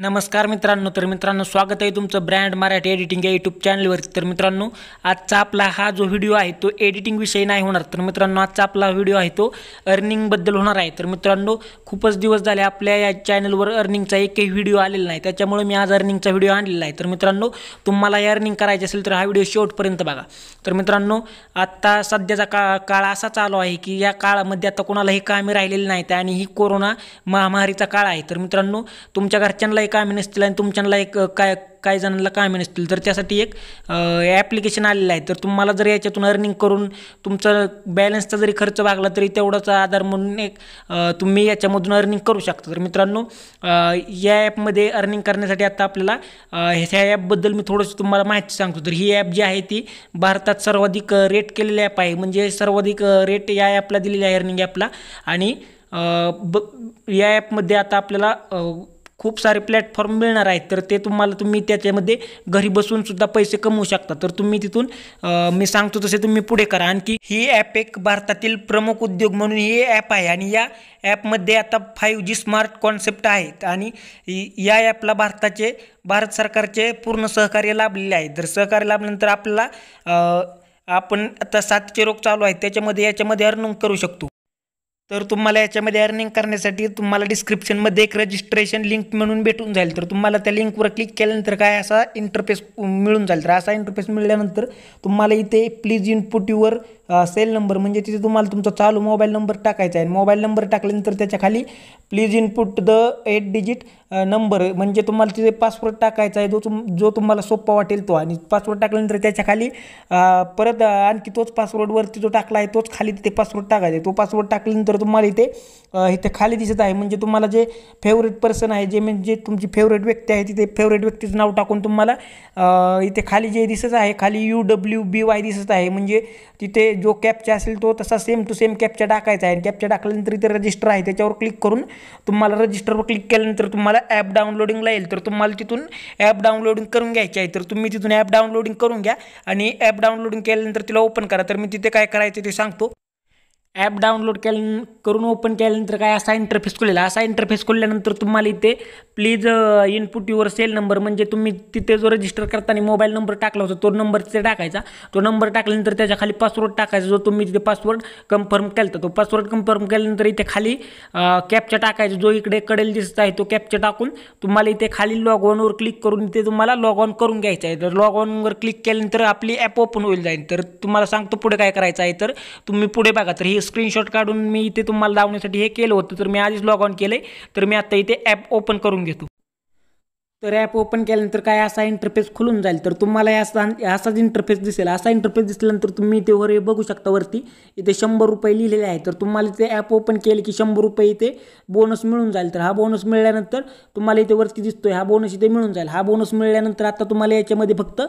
नमस्कार मित्रांनो तर मित्रांनो स्वागत आहे तुमचं ब्रँड मराठी एडिटिंग या यूट्यूब चॅनलवरती तर मित्रांनो आजचा आपला हा जो व्हिडिओ आहे तो एडिटिंग एडिटिंगविषयी नाही होणार तर मित्रांनो आजचा आपला व्हिडिओ आहे तो अर्निंगबद्दल होणार आहे तर मित्रांनो खूपच दिवस झाले आपल्या या चॅनलवर अर्निंगचा एकही व्हिडिओ आलेला नाही त्याच्यामुळे मी आज अर्निंगचा व्हिडिओ आणलेला आहे तर मित्रांनो तुम्हाला अर्निंग करायची असेल तर हा व्हिडिओ शेवटपर्यंत बघा तर मित्रांनो आत्ता सध्याचा का काळ असा चालू आहे की या काळामध्ये आता कोणालाही कामे राहिलेली नाहीत आणि ही कोरोना महामारीचा काळ आहे तर मित्रांनो तुमच्या घरच्यांना कामे नसतील आणि तुमच्याला एक काय काही जणांना कामे नसतील तर त्यासाठी एक ॲप्लिकेशन आलेलं आहे तर तुम्हाला जर याच्यातून अर्निंग करून तुमचं बॅलन्सचा जरी खर्च भागला तरी तेवढाचा आधार म्हणून एक तुम्ही याच्यामधून अर्निंग करू शकता तर मित्रांनो या ॲपमध्ये अर्निंग करण्यासाठी आता आपल्याला ह्या ॲपबद्दल मी थोडंसं तुम्हाला माहिती सांगतो तर ही ॲप जी आहे ती भारतात सर्वाधिक रेट केलेली ॲप आहे म्हणजे सर्वाधिक रेट या ॲपला दिलेली आहे अर्निंग ॲपला आणि ब या ॲपमध्ये आता आपल्याला खूप सारे प्लॅटफॉर्म मिळणार आहेत तर ते तुम्हाला तुम्ही त्याच्यामध्ये घरी बसून सुद्धा पैसे कमवू शकता तर तुम्ही तिथून मी सांगतो तसे तुम्ही पुढे करा आणखी ही ॲप एक भारतातील प्रमुख उद्योग म्हणून ही ॲप आहे आणि या ॲपमध्ये आता फाईव्ह जी स्मार्ट कॉन्सेप्ट आहेत आणि या ॲपला भारताचे भारत सरकारचे पूर्ण सहकार्य लाभलेले आहे तर सहकार्य लाभल्यानंतर आपल्याला आपण आता सातचे रोग चालू आहेत त्याच्यामध्ये याच्यामध्ये अर्निंग करू शकतो तर तुम्हाला याच्यामध्ये अर्निंग करण्यासाठी तुम्हाला डिस्क्रिप्शनमध्ये एक रजिस्ट्रेशन लिंक म्हणून भेटून जाईल तर तुम्हाला त्या लिंकवर क्लिक केल्यानंतर काय असा इंटरफेस मिळून जाईल तर असा इंटरफेस मिळाल्यानंतर तुम्हाला इथे please input your cell number म्हणजे तिथे तुम्हाला तुमचा चालू मोबाईल नंबर टाकायचा आहे मोबाईल नंबर टाकल्यानंतर त्याच्या खाली please input the eight digit number म्हणजे तुम्हाला तिथे पासवर्ड टाकायचा आहे जो तुम जो तुम्हाला सोपा वाटेल तो आणि पासवर्ड टाकल्यानंतर त्याच्या खाली परत आणखी तोच पासवर्डवरती जो टाकला आहे तोच खाली तिथे पासवर्ड टाकायचा आहे तो पासवर्ड टाकल्यानंतर तुम्हाला इथे इथे खाली दिसत आहे म्हणजे तुम्हाला जे फेवरेट पर्सन आहे जे म्हणजे तुमची फेवरेट व्यक्ती आहे तिथे फेवरेट व्यक्तीचं नाव टाकून तुम्हाला इथे खाली जे दिसत आहे खाली यू डब्ल्यू बी वाय दिसत आहे म्हणजे तिथे जो कॅपचा असेल तो तसा सेम टू सेम कॅपचा टाकायचा आहे आणि कॅपचा टाकल्यानंतर इथे रजिस्टर आहे त्याच्यावर क्लिक करून तुम्हाला रजिस्टरवर क्लिक केल्यानंतर तुम्हाला तुम्हाला ॲप डाउनलोडिंगला येईल तर तुम्हाला तिथून ॲप डाउनलोडिंग करून घ्यायची आहे तर तुम्ही तिथून ॲप डाउनलोडिंग करून घ्या आणि ॲप डाउनलोडिंग केल्यानंतर तिला ओपन करा तर मी तिथे काय करायचं ते सांगतो ॲप डाउनलोड केल्या करून ओपन केल्यानंतर काय असा इंटरफेस खोलेला असा इंटरफेस खोलल्यानंतर तुम्हाला इथे please input your cell number म्हणजे तुम्ही तिथे जो रजिस्टर करताना मोबाईल नंबर टाकला होता तो नंबर तिथे टाकायचा तो नंबर टाकल्यानंतर त्याच्या खाली पासवर्ड टाकायचा जो तुम्ही तिथे पासवर्ड कन्फर्म केला तो पासवर्ड कन्फर्म केल्यानंतर इथे खाली कॅपचा टाकायचा जो इकडे कडेल दिसत आहे तो कॅपचा टाकून तुम्हाला इथे खाली लॉग ऑनवर क्लिक करून इथे तुम्हाला लॉग ऑन करून घ्यायचं आहे तर लॉग ऑनवर क्लिक केल्यानंतर आपली ॲप ओपन होईल जाईल तर तुम्हाला सांगतो पुढे काय करायचं आहे तर तुम्ही पुढे बघा तर ही स्क्रीनशॉट काढून मी इथे तुम्हाला लावण्यासाठी हे केलं होतं तर मी आधीच लॉग ऑन केलं आहे तर मी आत्ता इथे ॲप ओपन करून घेतो तर ॲप ओपन केल्यानंतर काय असा इंटरफेस खुलून जाईल तर तुम्हाला असा असाच इंटरफेस दिसेल असा इंटरफेस दिसल्यानंतर तुम्ही ते वर बघू शकता वरती इथे शंभर रुपये लिहिलेले आहे तर तुम्हाला ते ॲप ओपन केले की शंभर रुपये इथे बोनस मिळून जाईल तर हा बोनस मिळाल्यानंतर तुम्हाला इथे वरती दिसतोय हा बोनस इथे मिळून जाईल हा बोनस मिळाल्यानंतर आता तुम्हाला याच्यामध्ये फक्त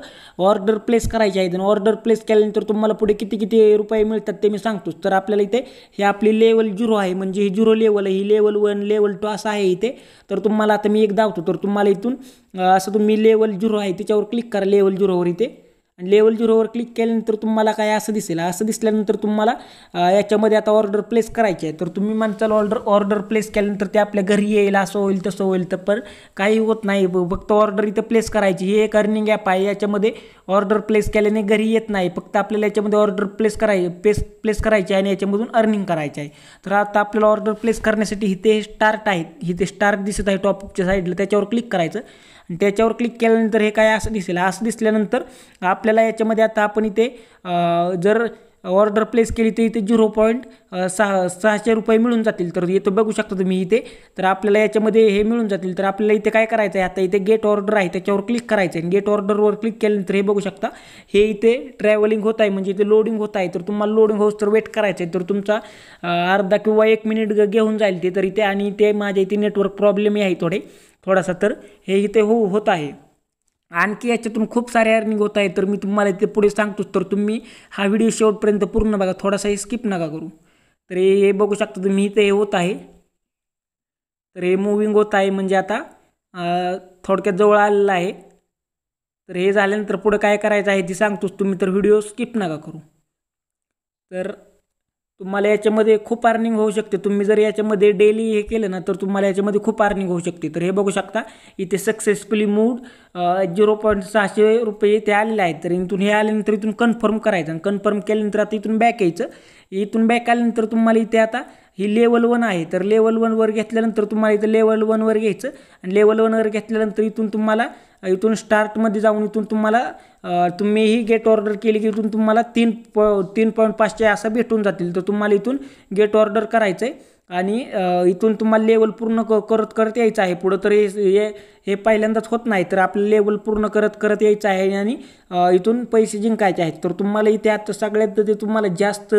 ऑर्डर प्लेस करायची आहे ऑर्डर प्लेस केल्यानंतर तुम्हाला पुढे किती किती रुपये मिळतात ते मी सांगतोच तर आपल्याला इथे हे आपली लेवल झिरो आहे म्हणजे हे झिरो लेवल ही लेवल वन लेवल टू असं आहे इथे तर तुम्हाला आता मी एक धावतो तर तुम्हाला इथून असं तुम्ही लेवल झिरो आहे त्याच्यावर क्लिक करा लेवल झिरोवर इथे आणि लेवल झिरोवर क्लिक केल्यानंतर तुम्हाला काय असं दिसेल असं दिसल्यानंतर तुम्हाला याच्यामध्ये आता ऑर्डर प्लेस करायची आहे तर तुम्ही म्हणताल ऑर्डर ऑर्डर प्लेस केल्यानंतर ते आपल्या घरी येईल असं होईल तसं होईल तर पर काही होत नाही फक्त ऑर्डर इथं प्लेस करायची हे एक अर्निंग ॲप आहे याच्यामध्ये ऑर्डर प्लेस केल्याने घरी येत नाही फक्त आपल्याला याच्यामध्ये ऑर्डर प्लेस कराय प्लेस प्लेस करायची आहे आणि याच्यामधून अर्निंग करायची आहे तर आता आपल्याला ऑर्डर प्लेस करण्यासाठी इथे स्टार्ट आहेत इथे स्टार्ट दिसत आहे टॉपच्या साईडला त्याच्यावर क्लिक करायचं आणि त्याच्यावर क्लिक केल्यानंतर हे काय असं दिसेल असं दिसल्यानंतर आपल्या आपल्याला याच्यामध्ये आता आपण इथे जर ऑर्डर प्लेस केली तर इथे झिरो पॉईंट सहा सहाशे रुपये मिळून जातील तर इथं बघू शकता तुम्ही इथे तर आपल्याला याच्यामध्ये हे मिळून जातील तर आपल्याला इथे काय करायचं आहे आता इथे गेट ऑर्डर आहे त्याच्यावर क्लिक करायचं आहे गेट ऑर्डरवर क्लिक केल्यानंतर हे बघू शकता हे इथे ट्रॅव्हलिंग होत आहे म्हणजे इथे लोडिंग होत आहे तर तुम्हाला लोडिंग होऊस तर वेट करायचं आहे तर तुमचा अर्धा किंवा एक मिनिट घेऊन जाईल ते तर इथे आणि ते माझ्या इथे नेटवर्क प्रॉब्लेमही आहे थोडे थोडासा तर हे इथे हो होत आहे आणखी याच्यातून खूप सारे अर्निंग होत आहे तर मी तुम्हाला ते पुढे सांगतोच तर तुम्ही हा व्हिडिओ शेवटपर्यंत पूर्ण बघा थोडासा स्किप नका करू तर हे बघू शकता तुम्ही इथे हे होत आहे तर हे मूविंग होत आहे म्हणजे आता थोडक्यात जवळ आलेलं आहे तर हे झाल्यानंतर पुढं काय करायचं आहे ते सांगतोच तुम्ही तर व्हिडिओ स्किप नका करू तर तुम्हाला याच्यामध्ये खूप अर्निंग होऊ शकते तुम्ही जर याच्यामध्ये डेली हे केलं ना तर तुम्हाला याच्यामध्ये खूप अर्निंग होऊ शकते तर हे बघू शकता इथे सक्सेसफुली मूड झिरो पॉईंट सहाशे रुपये इथे आलेले आहेत तर इथून हे आल्यानंतर इथून कन्फर्म करायचं आणि कन्फर्म केल्यानंतर आता इथून बॅक यायचं इथून बॅक आल्यानंतर तुम्हाला इथे आता ही लेवल वन आहे तर लेवल वनवर घेतल्यानंतर तुम्हाला इथं लेवल वनवर घ्यायचं आणि लेवल वनवर घेतल्यानंतर इथून तुम्हाला इथून स्टार्टमध्ये जाऊन इथून तुम्हाला तुम्ही ही गेट ऑर्डर केली की इथून तुम्हाला तीन प तीन पॉईंट पाचचे असं भेटून जातील तर तुम्हाला इथून गेट ऑर्डर करायचं आहे आणि इथून तुम्हाला लेवल पूर्ण क करत करत यायचं आहे पुढं तर हे हे पहिल्यांदाच होत नाही तर आपलं लेवल पूर्ण करत करत यायचं आहे आणि इथून पैसे जिंकायचे आहेत तर तुम्हाला इथे आता सगळ्यात ते तुम्हाला जास्त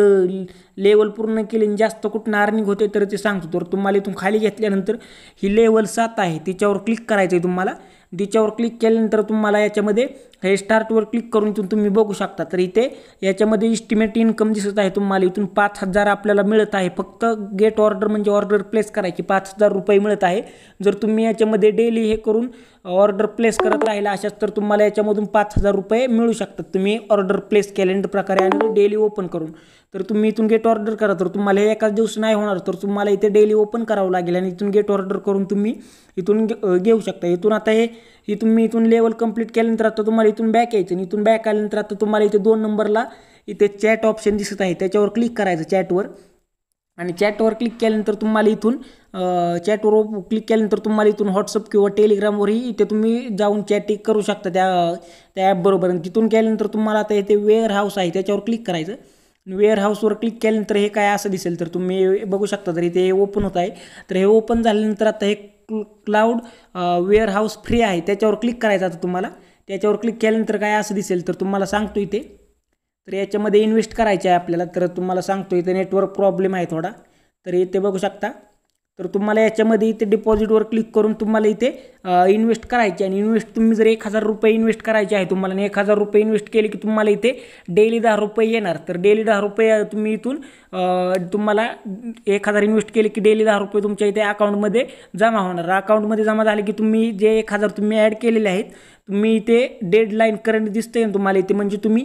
लेवल पूर्ण केले आणि जास्त कुठं अर्निंग होते तर ते सांगतो तर तुम्हाला इथून खाली घेतल्यानंतर ही लेवल सात आहे तिच्यावर क्लिक करायचं आहे तुम्हाला तिच्यावर क्लिक केल्यानंतर तुम्हाला याच्यामध्ये हे स्टार्टवर क्लिक करून इथून तुम्ही बघू शकता तर इथे याच्यामध्ये इस्टिमेट इन्कम दिसत आहे तुम्हाला इथून पाच हजार आपल्याला मिळत आहे फक्त गेट ऑर्डर म्हणजे ऑर्डर प्लेस करायची पाच हजार रुपये मिळत आहे जर तुम्ही याच्यामध्ये डेली हे करून ऑर्डर प्लेस करत राहिला अशाच तर तुम्हाला याच्यामधून पाच हजार रुपये मिळू शकतात तुम्ही ऑर्डर प्लेस कॅलेंडर प्रकारे आणि डेली ओपन करून तर तुम्ही इथून गेट ऑर्डर करा तर तुम्हाला हे एकाच दिवस नाही होणार तर तुम्हाला इथे डेली ओपन करावं लागेल आणि इथून गेट ऑर्डर करून तुम्ही इथून घेऊ शकता इथून आता हे इथून इथून लेवल कंप्लीट केल्यानंतर आता तुम्हाला इथून बॅक यायचं आणि इथून बॅक आल्यानंतर आता तुम्हाला इथे दोन नंबरला इथे चॅट ऑप्शन दिसत आहे त्याच्यावर क्लिक करायचं चॅटवर आणि चॅटवर क्लिक केल्यानंतर तुम्हाला इथून चॅटवर क्लिक केल्यानंतर तुम्हाला इथून व्हॉट्सअप किंवा टेलिग्रामवरही इथे तुम्ही जाऊन चॅटिंग करू शकता त्या त्या ॲपबरोबर आणि तिथून केल्यानंतर तुम्हाला आता इथे वेअर हाऊस आहे त्याच्यावर क्लिक करायचं वेअर हाऊसवर क्लिक केल्यानंतर हे काय असं दिसेल तर तुम्ही बघू शकता तर इथे ओपन होत आहे तर हे ओपन झाल्यानंतर आता हे क्लाउड वेअर हाऊस फ्री आहे त्याच्यावर क्लिक करायचं आता तुम्हाला त्याच्यावर क्लिक केल्यानंतर काय असं दिसेल तर तुम्हाला सांगतो इथे तर याच्यामध्ये इन्व्हेस्ट करायचे आहे आपल्याला तर तुम्हाला सांगतो इथे नेटवर्क प्रॉब्लेम आहे थोडा तर इथे बघू शकता तर तुम्हाला याच्यामध्ये इथे डिपॉझिटवर क्लिक करून तुम्हाला इथे इन्व्हेस्ट करायचे आणि इन्व्हेस्ट तुम्ही जर एक हजार रुपये इन्व्हेस्ट करायचे आहे तुम्हाला आणि एक हजार रुपये इन्व्हेस्ट केले की तुम्हाला इथे डेली दहा रुपये येणार तर डेली दहा रुपये तुम्ही इथून तुम्हाला एक हजार इन्व्हेस्ट केले की डेली दहा रुपये तुमच्या इथे अकाउंटमध्ये जमा होणार अकाउंटमध्ये जमा झाले की तुम्ही जे एक हजार तुम्ही ॲड केलेले आहेत मी इथे डेडलाईन करंट आहे तुम्हाला इथे म्हणजे तुम्ही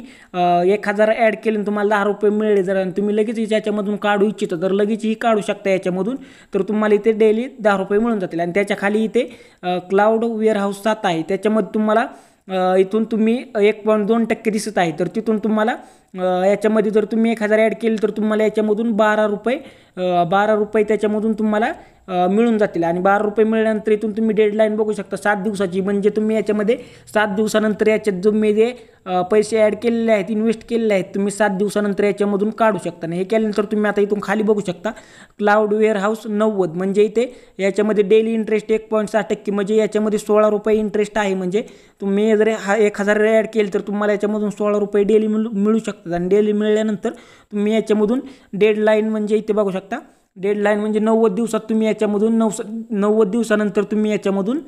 एक हजार ॲड केले तुम्हाला दहा रुपये मिळेल जर आणि तुम्ही लगेच याच्यामधून काढू इच्छितो तर लगेच ही काढू शकता याच्यामधून तर तुम्हाला इथे डेली दहा रुपये मिळून जातील आणि त्याच्या खाली इथे क्लाउड वेअरहाऊस सात आहे त्याच्यामध्ये तुम्हाला इथून तुम्ही एक पॉईंट दोन टक्के दिसत आहे तर तिथून तुम्हाला याच्यामध्ये जर तुम्ही एक हजार ॲड केले तर तुम्हाला याच्यामधून बारा रुपये बारा रुपये त्याच्यामधून तुम्हाला मिळून जातील आणि बारा रुपये मिळाल्यानंतर इथून तुम्ही डेडलाईन बघू शकता सात दिवसाची म्हणजे तुम्ही याच्यामध्ये सात दिवसानंतर याच्यात जो मी जे पैसे ॲड केलेले आहेत इन्व्हेस्ट केलेले आहेत तुम्ही सात दिवसानंतर याच्यामधून काढू शकता नाही हे केल्यानंतर तुम्ही आता इथून खाली बघू शकता क्लाउड वेअर हाऊस नव्वद म्हणजे इथे याच्यामध्ये डेली इंटरेस्ट एक पॉईंट साठ टक्के म्हणजे याच्यामध्ये सोळा रुपये इंटरेस्ट आहे म्हणजे तुम्ही जर हा एक हजार ॲड केले तर तुम्हाला याच्यामधून सोळा रुपये डेली मिळू मिळू शकतात आणि डेली मिळाल्यानंतर तुम्ही याच्यामधून डेडलाईन म्हणजे इथे बघू शकता डेडलाईन म्हणजे नव्वद दिवसात तुम्ही याच्यामधून नऊ नव्वद दिवसानंतर तुम्ही याच्यामधून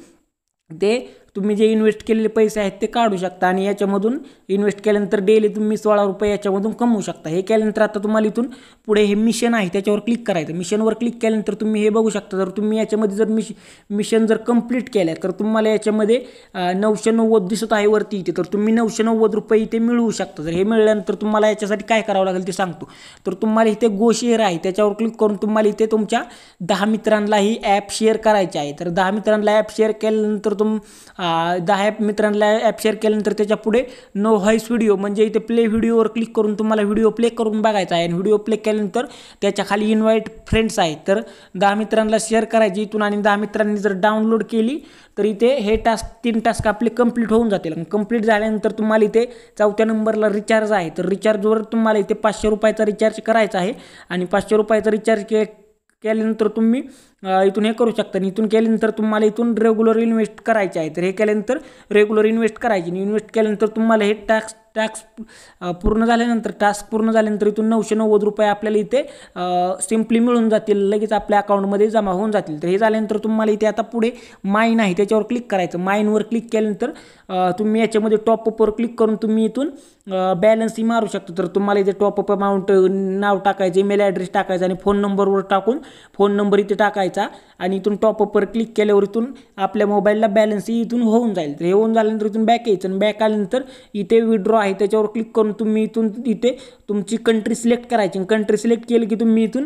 ते तुम्ही जे इन्व्हेस्ट केलेले पैसे आहेत ते काढू शकता आणि याच्यामधून इन्व्हेस्ट केल्यानंतर डेली तुम्ही सोळा रुपये याच्यामधून कमवू शकता हे केल्यानंतर आता तुम्हाला इथून पुढे हे मिशन आहे त्याच्यावर क्लिक करायचं मिशनवर क्लिक केल्यानंतर तुम्ही हे बघू शकता जर तुम्ही याच्यामध्ये जर मिश मिशन जर कंप्लीट केलं तर तुम्हाला याच्यामध्ये नऊशे नव्वद दिसत आहे वरती इथे तर तुम्ही नऊशे नव्वद रुपये इथे मिळवू शकता जर हे मिळाल्यानंतर तुम्हाला याच्यासाठी काय करावं लागेल ते सांगतो तर तुम्हाला इथे गो शेअर आहे त्याच्यावर क्लिक करून तुम्हाला इथे तुमच्या दहा मित्रांना ही ॲप शेअर करायचे आहे तर दहा मित्रांना ॲप शेअर केल्यानंतर तुम दहा ॲप मित्रांना ॲप शेअर केल्यानंतर त्याच्या पुढे नो व्हॉईस व्हिडिओ म्हणजे इथे प्ले व्हिडिओवर क्लिक करून तुम्हाला व्हिडिओ प्ले करून बघायचा आहे आणि व्हिडिओ प्ले केल्यानंतर त्याच्या खाली इन्व्हाइट फ्रेंड्स आहेत तर दहा मित्रांना शेअर करायची इथून आणि दहा मित्रांनी जर डाउनलोड केली तर इथे हे टास्क तीन टास्क आपले कंप्लीट होऊन जातील कंप्लीट झाल्यानंतर तुम्हाला इथे चौथ्या नंबरला रिचार्ज आहे तर रिचार्जवर तुम्हाला इथे पाचशे रुपयाचा रिचार्ज करायचा आहे आणि पाचशे रुपयाचा रिचार्ज के केल्यानंतर तुम्ही इथून हे करू शकता आणि इथून केल्यानंतर तुम्हाला इथून रेग्युलर इन्व्हेस्ट करायचे आहे तर हे केल्यानंतर रेग्युलर इन्व्हेस्ट करायची आणि इन्व्हेस्ट केल्यानंतर तुम्हाला हे टॅक्स टॅक्स पूर्ण झाल्यानंतर टास्क पूर्ण झाल्यानंतर इथून नऊशे नव्वद रुपये आपल्याला इथे सिम्पली मिळून जातील लगेच आपल्या अकाउंटमध्ये जमा होऊन जातील तर हे झाल्यानंतर तुम्हाला इथे आता पुढे माईन आहे त्याच्यावर क्लिक करायचं माईनवर क्लिक केल्यानंतर तुम्ही याच्यामध्ये टॉपअपवर क्लिक करून तुम्ही इथून बॅलन्सही मारू शकतो तर तुम्हाला इथे टॉपअप अमाऊंट नाव टाकायचं ईमेल ॲड्रेस टाकायचा आणि फोन नंबरवर टाकून फोन नंबर इथे टाकायचा आणि इथून टॉपअपवर क्लिक केल्यावर इथून आपल्या मोबाईलला बॅलन्सही इथून होऊन जाईल तर हे होऊन झाल्यानंतर इथून बॅक यायचं आणि बॅक आल्यानंतर इथे विड्रॉ आहे त्याच्यावर क्लिक करून तुम्ही इथून इथे तुमची कंट्री सिलेक्ट करायची कंट्री सिलेक्ट केली की तुम्ही इथून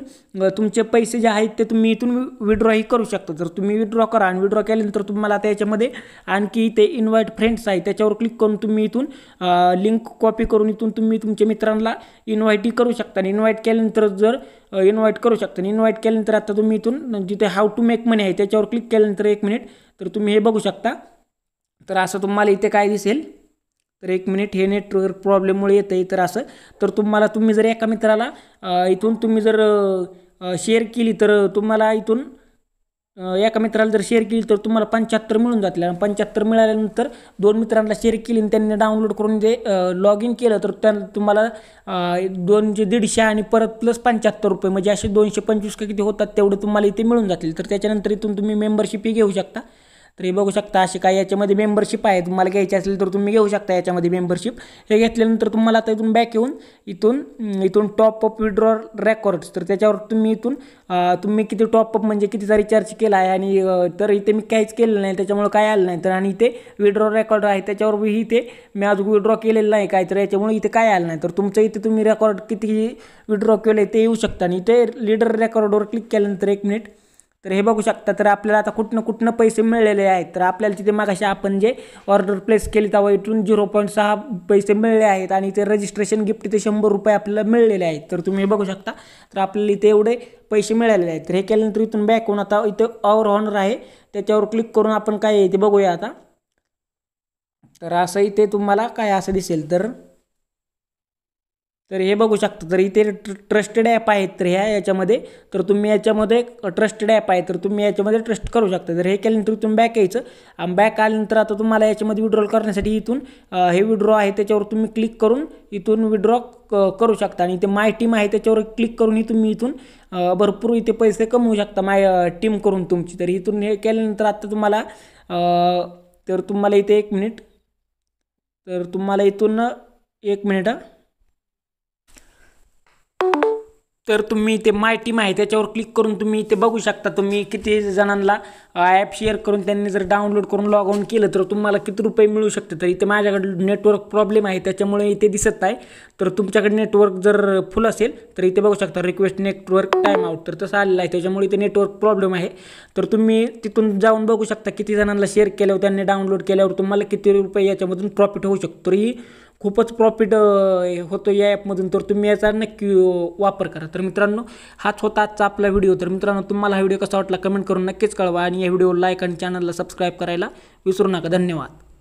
तुमचे पैसे जे आहेत ते तुम्ही इथून विड्रॉही करू शकता जर तुम्ही विड्रॉ करा आणि विड्रॉ केल्यानंतर तुम्हाला आता याच्यामध्ये आणखी इथे इन्व्हाइट फ्रेंड्स आहे त्याच्यावर क्लिक करून तुम्ही इथून लिंक कॉपी करून इथून तुम्ही तुमच्या मित्रांना इन्व्हाइटही करू शकता आणि इन्व्हाइट केल्यानंतर जर इन्व्हाइट करू शकता आणि इन्व्हाइट केल्यानंतर आता तुम्ही इथून जिथे हाव टू मेक मनी आहे त्याच्यावर क्लिक केल्यानंतर एक मिनिट तर तुम्ही हे बघू शकता तर असं तुम्हाला इथे काय दिसेल तर एक मिनिट हे नेटवर्क प्रॉब्लेममुळे येतं आहे तर असं तर तुम्हाला तुम्ही जर एका मित्राला इथून तुम्ही जर शेअर केली तर तुम्हाला इथून एका मित्राला जर शेअर केली तर तुम्हाला पंच्याहत्तर मिळून जातील आणि पंच्याहत्तर मिळाल्यानंतर दोन मित्रांना शेअर केली आणि त्यांनी डाउनलोड करून जे लॉग इन केलं तर त्या तुम्हाला दोनशे दीडशे आणि परत प्लस पंच्याहत्तर रुपये म्हणजे असे दोनशे पंचवीस का किती होतात तेवढे तुम्हाला इथे मिळून जातील तर त्याच्यानंतर इथून तुम्ही मेंबरशिपही घेऊ शकता तर हे बघू शकता अशी काय याच्यामध्ये मेंबरशिप आहे तुम्हाला घ्यायची असेल तर तुम्ही घेऊ शकता याच्यामध्ये मेंबरशिप हे घेतल्यानंतर तुम्हाला आता इथून बॅक येऊन इथून इथून टॉपअप विड्रॉ रेकॉर्ड्स तर त्याच्यावर तुम्ही इथून तुम्ही किती टॉपअप म्हणजे कितीचा रिचार्ज केला आहे आणि तर इथे मी काहीच केलेलं नाही त्याच्यामुळे काय आलं नाही तर आणि इथे विड्रॉ रेकॉर्ड आहे त्याच्यावर इथे मी अजून विड्रॉ केलेलं नाही काय तर याच्यामुळे इथे काय आलं नाही तर तुमचं इथे तुम्ही रेकॉर्ड किती विड्रॉ केलं ते येऊ शकता आणि इथे लीडर रेकॉर्डवर क्लिक केल्यानंतर एक मिनिट तर हे बघू शकता तर आपल्याला आता कुठनं कुठनं पैसे मिळलेले आहेत तर आपल्याला तिथे मागाशी आपण जे ऑर्डर प्लेस केली तेव्हा इथून झिरो पॉईंट सहा पैसे मिळले आहेत आणि ते रजिस्ट्रेशन गिफ्ट ते शंभर रुपये आपल्याला मिळलेले आहेत तर तुम्ही हे बघू शकता तर आपल्याला इथे एवढे पैसे मिळालेले आहेत तर हे केल्यानंतर इथून बॅक होऊन आता इथं ऑवर ऑनर आहे त्याच्यावर क्लिक करून आपण काय आहे ते बघूया आता तर असं इथे तुम्हाला काय असं दिसेल तर तर हे बघू शकता तर इथे ट्र ट्रस्टेड ॲप आहेत तर ह्या याच्यामध्ये तर तुम्ही याच्यामध्ये ट्रस्टेड ॲप आहे तर तुम्ही याच्यामध्ये ट्रस्ट करू शकता तर हे केल्यानंतर तुम्ही बॅक यायचं आणि बॅक आल्यानंतर आता तुम्हाला याच्यामध्ये विड्रॉल करण्यासाठी इथून हे विड्रॉ आहे त्याच्यावर तुम्ही क्लिक करून इथून विड्रॉ करू शकता आणि इथे माय टीम आहे त्याच्यावर क्लिक करूनही तुम्ही इथून भरपूर इथे पैसे कमवू शकता माय टीम करून तुमची तर इथून हे केल्यानंतर आता तुम्हाला तर तुम्हाला इथे एक मिनिट तर तुम्हाला इथून एक मिनिट तर तुम्ही ते माय टीम आहे त्याच्यावर क्लिक करून तुम्ही ते बघू शकता तुम्ही किती जणांना ॲप शेअर करून त्यांनी जर डाउनलोड करून लॉग आऊन केलं तर तुम्हाला किती रुपये मिळू शकते तर इथे माझ्याकडे नेटवर्क प्रॉब्लेम आहे त्याच्यामुळे इथे दिसत आहे तर तुमच्याकडे नेटवर्क जर फुल असेल तर इथे बघू शकता रिक्वेस्ट नेटवर्क टाईम आउट तर तसं आलेलं आहे त्याच्यामुळे इथे नेटवर्क प्रॉब्लेम आहे तर तुम्ही तिथून जाऊन बघू शकता किती जणांना शेअर केल्यावर त्यांनी डाउनलोड केल्यावर तुम्हाला किती रुपये याच्यामधून प्रॉफिट होऊ शकतो ही खूपच प्रॉफिट होतो या ॲपमधून तर तुम्ही याचा नक्की वापर करा तर मित्रांनो हाच होता आजचा आपला व्हिडिओ तर मित्रांनो तुम्हाला हा व्हिडिओ कसा वाटला कमेंट करून नक्कीच कळवा आणि या व्हिडिओ लाईक आणि चॅनलला सबस्क्राईब करायला विसरू नका धन्यवाद